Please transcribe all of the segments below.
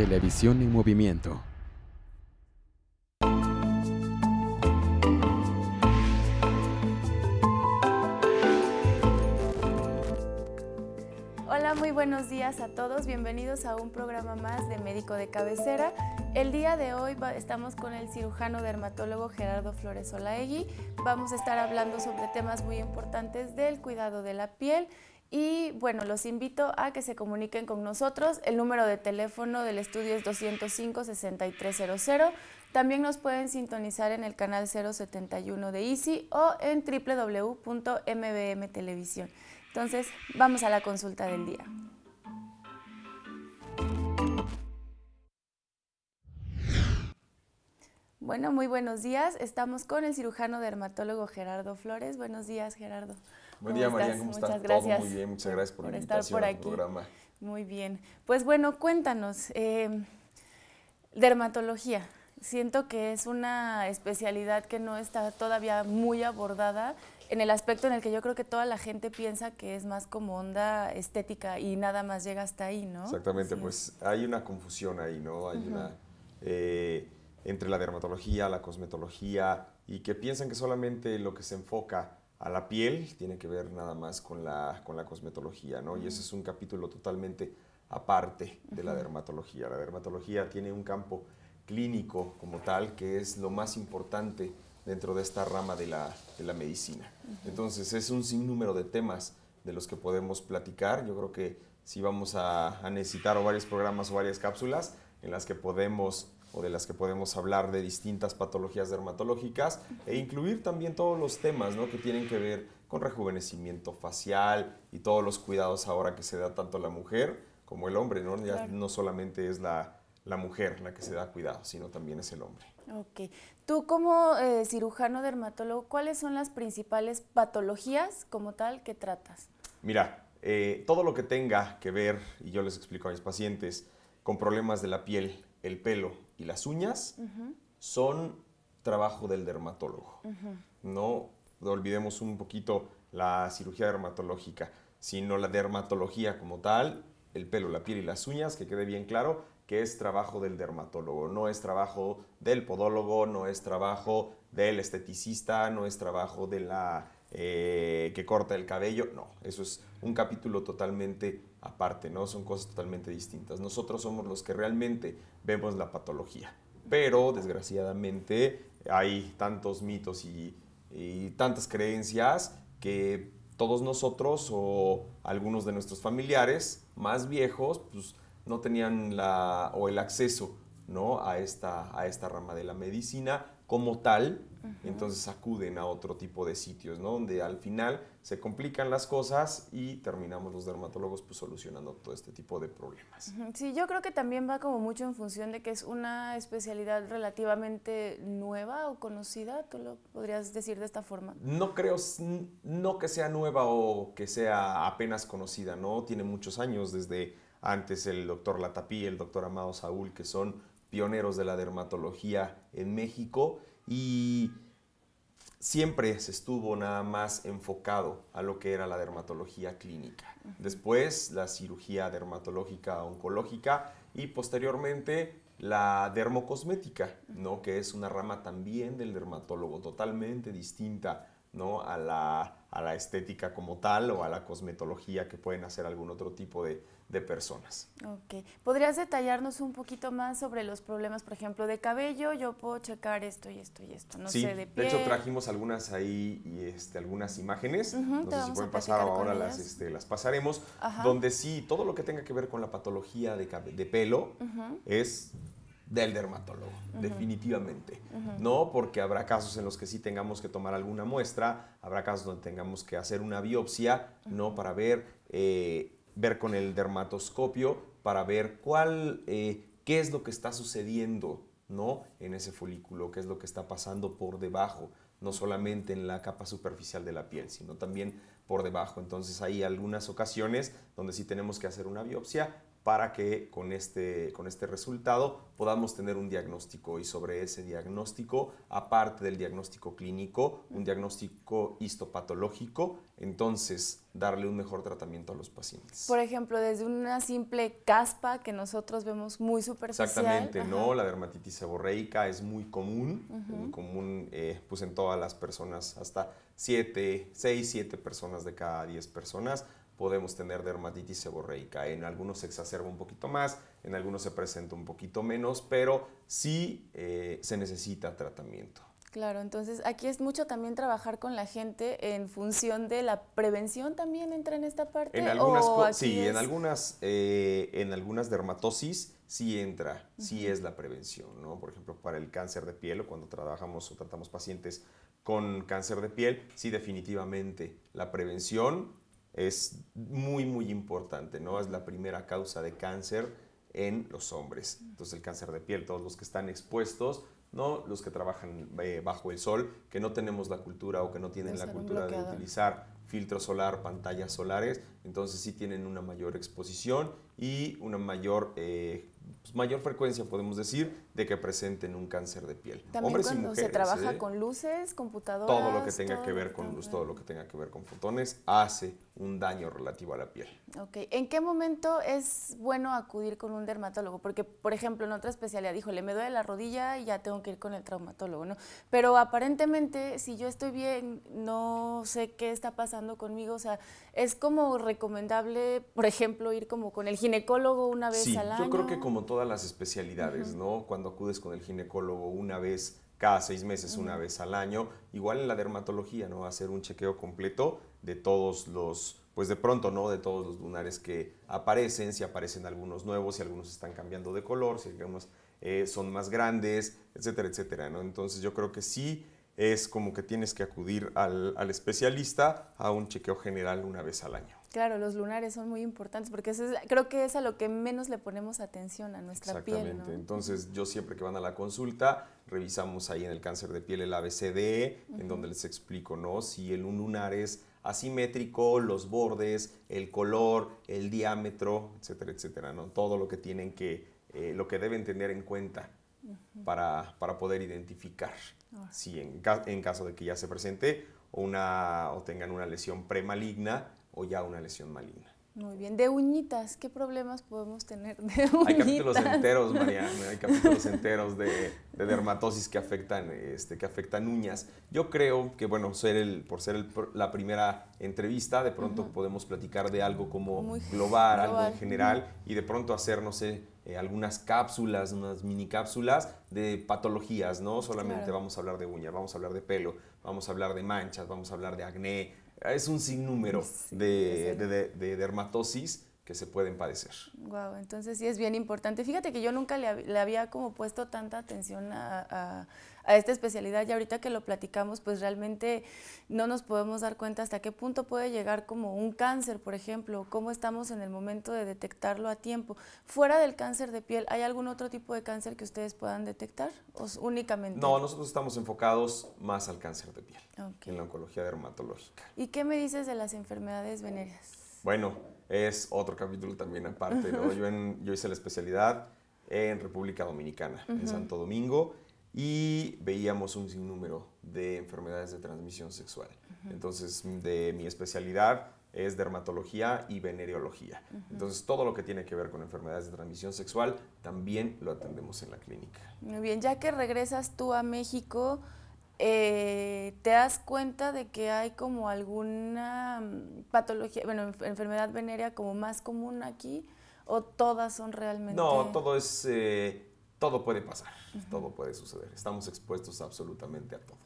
Televisión en movimiento. Hola, muy buenos días a todos. Bienvenidos a un programa más de Médico de Cabecera. El día de hoy estamos con el cirujano dermatólogo Gerardo Flores Olaegui. Vamos a estar hablando sobre temas muy importantes del cuidado de la piel y bueno, los invito a que se comuniquen con nosotros. El número de teléfono del estudio es 205-6300. También nos pueden sintonizar en el canal 071 de Easy o en www.mbmtelevisión. Entonces, vamos a la consulta del día. Bueno, muy buenos días. Estamos con el cirujano dermatólogo Gerardo Flores. Buenos días, Gerardo. Buen día, María, ¿cómo estás? gracias. muy bien, muchas gracias por, la invitación estar por aquí. programa. Muy bien. Pues bueno, cuéntanos, em, dermatología. Siento que es una especialidad que no está todavía muy abordada en el aspecto en el que yo creo que toda la gente piensa que es más como onda estética y nada más llega hasta ahí, ¿no? Exactamente, pues hay una confusión ahí, ¿no? Hay una... Eh, entre la dermatología, la cosmetología, y que piensan que solamente lo que se enfoca a la piel, tiene que ver nada más con la, con la cosmetología, ¿no? Y ese es un capítulo totalmente aparte de la dermatología. La dermatología tiene un campo clínico como tal, que es lo más importante dentro de esta rama de la, medicina. Entonces es un sinnúmero de temas de los que podemos platicar. Yo creo que si vamos a, necesitar varios programas o varias cápsulas en las que podemos o de las que podemos hablar de distintas patologías dermatológicas e incluir también todos los temas que tienen que ver con rejuvenecimiento facial y todos los cuidados ahora que se da tanto la mujer como el hombre, ¿no? solamente es la, mujer la que se da cuidado, sino también es el hombre. Ok. Tú como eh, cirujano dermatólogo, ¿cuáles son las principales patologías como tal que tratas? Mira, eh, todo lo que tenga que ver, y yo les explico a mis pacientes, con problemas de la piel, el pelo y las uñas son trabajo del dermatólogo. No olvidemos un poquito la cirugía dermatológica, sino la dermatología como tal, el pelo, la piel y las uñas, que quede bien claro que es trabajo del dermatólogo, no es trabajo del podólogo, no es trabajo del esteticista, no es trabajo de la eh, que corta el cabello, no, eso es un capítulo totalmente aparte, ¿no? Son cosas totalmente distintas. Nosotros somos los que realmente vemos la patología, pero desgraciadamente hay tantos mitos y, y tantas creencias que todos nosotros o algunos de nuestros familiares más viejos, pues no tenían la, o el acceso ¿no? a, esta, a esta rama de la medicina como tal, entonces acuden a otro tipo de sitios, ¿no? Donde al final se complican las cosas y terminamos los dermatólogos pues solucionando todo este tipo de problemas. Sí, yo creo que también va como mucho en función de que es una especialidad relativamente nueva o conocida, ¿tú lo podrías decir de esta forma? No creo, no que sea nueva o que sea apenas conocida, ¿no? Tiene muchos años desde antes el doctor Latapí, el doctor Amado Saúl, que son pioneros de la dermatología en México y siempre se estuvo nada más enfocado a lo que era la dermatología clínica. Después la cirugía dermatológica oncológica y posteriormente la dermocosmética, ¿no? que es una rama también del dermatólogo totalmente distinta ¿no? a la a la estética como tal o a la cosmetología que pueden hacer algún otro tipo de, personas. Ok. ¿Podrías detallarnos un poquito más sobre los problemas, por ejemplo, de cabello? Yo puedo checar esto y esto y esto, no sé, de De hecho, trajimos algunas ahí y este, algunas imágenes. no sé si pueden pasar ahora las, este, las pasaremos. Donde sí, todo lo que tenga que ver con la patología de, de pelo es del dermatólogo, definitivamente, ¿no? Porque habrá casos en los que sí tengamos que tomar alguna muestra, habrá casos donde tengamos que hacer una biopsia, ¿no? Para ver, eh, ver con el dermatoscopio, para ver cuál, eh, qué es lo que está sucediendo, ¿no? En ese folículo, qué es lo que está pasando por debajo, no solamente en la capa superficial de la piel, sino también por debajo. Entonces hay algunas ocasiones donde sí tenemos que hacer una biopsia, para que este, con este, resultado podamos tener un diagnóstico y sobre ese diagnóstico, aparte del diagnóstico clínico, un diagnóstico histopatológico, entonces darle un mejor tratamiento a los pacientes. Por ejemplo, desde una simple caspa que nosotros vemos muy superficial. Exactamente, ¿no? La dermatitis seborreica es muy común, muy común eh, pues, en todas las personas, hasta 7, 6, 7 personas de cada 10 personas podemos tener dermatitis seborreica. En algunos se exacerba un poquito más, en algunos se presenta un poquito menos, pero sí eh, se necesita tratamiento. Claro, entonces aquí es mucho también trabajar con la gente en función de la prevención también entra en esta parte. En o sí, en algunas, eh, en algunas dermatosis sí entra, sí es la prevención, ¿no? Por ejemplo, para el cáncer de piel o cuando trabajamos o tratamos pacientes con cáncer de piel, sí definitivamente la prevención es muy, muy importante, ¿no? Es la primera causa de cáncer en los hombres. Entonces el cáncer de piel, todos los que están expuestos, ¿no? Los que trabajan eh, bajo el sol, que no tenemos la cultura o que no tienen la cultura de utilizar filtro solar, pantallas solares, entonces sí tienen una mayor exposición y una mayor eh, pues, mayor frecuencia, podemos decir, de que presenten un cáncer de piel. También Hombres cuando y mujeres, se trabaja ¿eh? con luces, computadoras. Todo lo que tenga que ver con luz, todo lo que tenga que ver con fotones, hace un daño relativo a la piel. Ok, ¿en qué momento es bueno acudir con un dermatólogo? Porque, por ejemplo, en otra especialidad, le me duele la rodilla y ya tengo que ir con el traumatólogo, ¿no? Pero aparentemente, si yo estoy bien, no sé qué está pasando conmigo, o sea, es como recomendable, por ejemplo, ir como con el ginecólogo una vez al año. Yo creo que como todas las especialidades, ¿no? Cuando acudes con el ginecólogo una vez cada seis meses, una vez al año, igual en la dermatología, ¿no? Hacer un chequeo completo de todos los, pues de pronto, ¿no? De todos los lunares que aparecen, si aparecen algunos nuevos, si algunos están cambiando de color, si algunos eh, son más grandes, etcétera, etcétera, ¿no? Entonces yo creo que sí es como que tienes que acudir al, especialista a un chequeo general una vez al año. Claro, los lunares son muy importantes porque creo que es a lo que menos le ponemos atención a nuestra piel. Exactamente. Entonces, yo siempre que van a la consulta, revisamos ahí en el cáncer de piel el ABCD, en donde les explico, ¿no? Si el un lunar es asimétrico, los bordes, el color, el diámetro, etcétera, etcétera, ¿no? Todo lo que tienen que, eh, lo que deben tener en cuenta para, para, poder identificar ah. si en, caso de que ya se presente una, o tengan una lesión premaligna o ya una lesión maligna. Muy bien, de uñitas, ¿qué problemas podemos tener de uñitas? Hay capítulos enteros, Mariana, hay capítulos enteros de, dermatosis que afectan, este, que afectan uñas. Yo creo que, bueno, ser el, por ser la primera entrevista, de pronto podemos platicar de algo como global, algo en general, y de pronto hacernos no eh, sé, eh, algunas cápsulas, unas mini cápsulas de patologías, ¿no? Solamente vamos a hablar de uña, vamos a hablar de pelo, vamos a hablar de manchas, vamos a hablar de acné. Es un sinnúmero de, dermatosis que se pueden padecer. Wow, entonces sí es bien importante. Fíjate que yo nunca le, había como puesto tanta atención a, a esta especialidad y ahorita que lo platicamos, pues realmente no nos podemos dar cuenta hasta qué punto puede llegar como un cáncer, por ejemplo, cómo estamos en el momento de detectarlo a tiempo. Fuera del cáncer de piel, ¿hay algún otro tipo de cáncer que ustedes puedan detectar o únicamente? No, nosotros estamos enfocados más al cáncer de piel, en la oncología dermatológica. ¿Y qué me dices de las enfermedades venéreas? Bueno, es otro capítulo también aparte, ¿no? Yo, hice la especialidad en República Dominicana, en Santo Domingo, y veíamos un sinnúmero de enfermedades de transmisión sexual. Entonces, de mi especialidad es dermatología y venereología. Entonces, todo lo que tiene que ver con enfermedades de transmisión sexual también lo atendemos en la clínica. Muy bien, ya que regresas tú a México, eh, ¿te das cuenta de que hay como alguna mm, patología, bueno, enfermedad venerea como más común aquí? ¿O todas son realmente...? No, todo es... Eh, todo puede pasar, todo puede suceder. Estamos expuestos absolutamente a todo.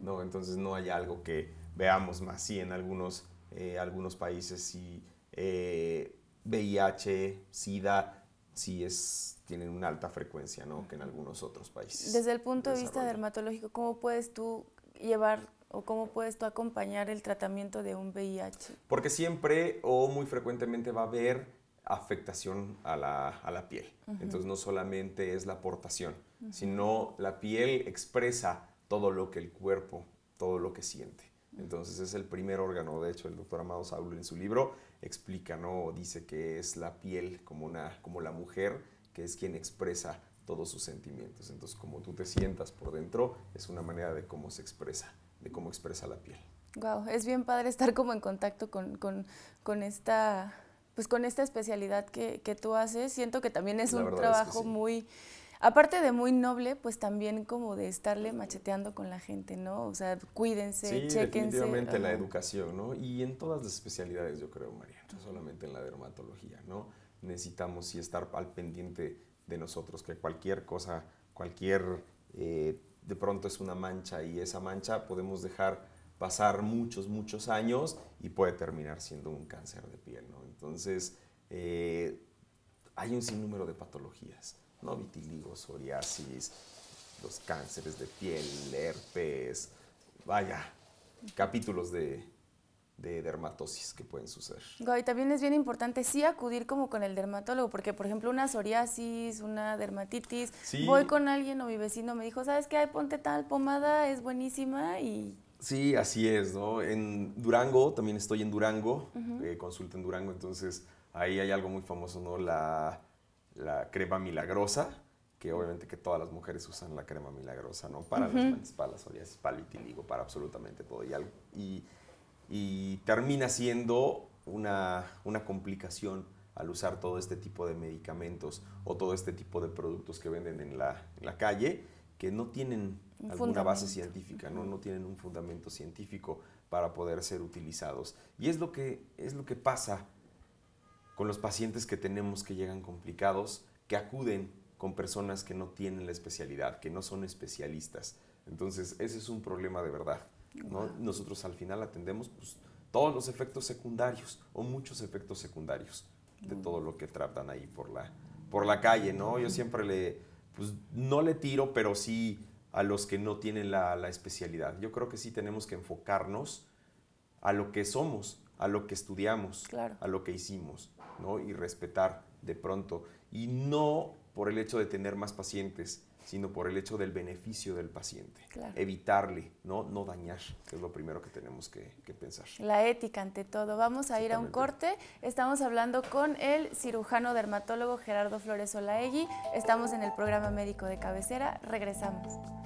¿no? Entonces no hay algo que veamos más. Sí, en algunos, eh, algunos países sí, VIH, eh, SIDA, sí es, tienen una alta frecuencia que en algunos otros países. Desde el punto de vista dermatológico, ¿cómo puedes tú llevar o cómo puedes tú acompañar el tratamiento de un VIH? Porque siempre o muy frecuentemente va a haber afectación a la, piel. Entonces no solamente es la aportación, sino la piel expresa todo lo que el cuerpo, todo lo que siente. Entonces es el primer órgano, de hecho el doctor Amado saulo en su libro explica, ¿no? Dice que es la piel como, una, como la mujer, que es quien expresa todos sus sentimientos. Entonces como tú te sientas por dentro es una manera de cómo se expresa, de cómo expresa la piel. Wow, es bien padre estar como en contacto con, con, con esta pues con esta especialidad que, que tú haces, siento que también es un trabajo muy aparte de muy noble, pues también como de estarle macheteando con la gente, ¿no? O sea, cuídense, sí, solamente definitivamente la educación, ¿no? Y en todas las especialidades, yo creo, María, no solamente en la dermatología, ¿no? Necesitamos sí estar al pendiente de nosotros, que cualquier cosa, cualquier, eh, de pronto es una mancha y esa mancha podemos dejar pasar muchos, muchos años y puede terminar siendo un cáncer de piel, ¿no? Entonces, eh, hay un sinnúmero de patologías, ¿no? Vitiligo, psoriasis, los cánceres de piel, herpes, vaya, capítulos de, dermatosis que pueden suceder. Y también es bien importante sí acudir como con el dermatólogo, porque por ejemplo una psoriasis, una dermatitis, voy con alguien o mi vecino me dijo, ¿sabes qué? Ponte tal pomada, es buenísima y Sí, así es, ¿no? En Durango, también estoy en Durango, eh, consulto en Durango, entonces ahí hay algo muy famoso, ¿no? La, crema milagrosa, que obviamente que todas las mujeres usan la crema milagrosa, ¿no? Para las espaldas, para las para el para absolutamente todo. Y, algo, y, termina siendo una, una complicación al usar todo este tipo de medicamentos o todo este tipo de productos que venden en la calle que no tienen alguna base científica, ¿no? no tienen un fundamento científico para poder ser utilizados. Y es lo que, es lo que pasa con los pacientes que tenemos que llegan complicados, que acuden con personas que no tienen la especialidad, que no son especialistas. Entonces, ese es un problema de verdad. ¿no? Nosotros al final atendemos pues, todos los efectos secundarios o muchos efectos secundarios de todo lo que tratan ahí por la, por la calle, ¿no? Yo siempre le, pues, no le tiro, pero sí a los que no tienen la, especialidad. Yo creo que sí tenemos que enfocarnos a lo que somos, a lo que estudiamos, a lo que hicimos, ¿no? Y respetar de pronto. Y no por el hecho de tener más pacientes, sino por el hecho del beneficio del paciente. Evitarle, ¿no? no dañar, que es lo primero que tenemos que, que pensar. La ética ante todo. Vamos a ir a un corte. Estamos hablando con el cirujano dermatólogo Gerardo Flores Olaegui. Estamos en el programa médico de cabecera. Regresamos.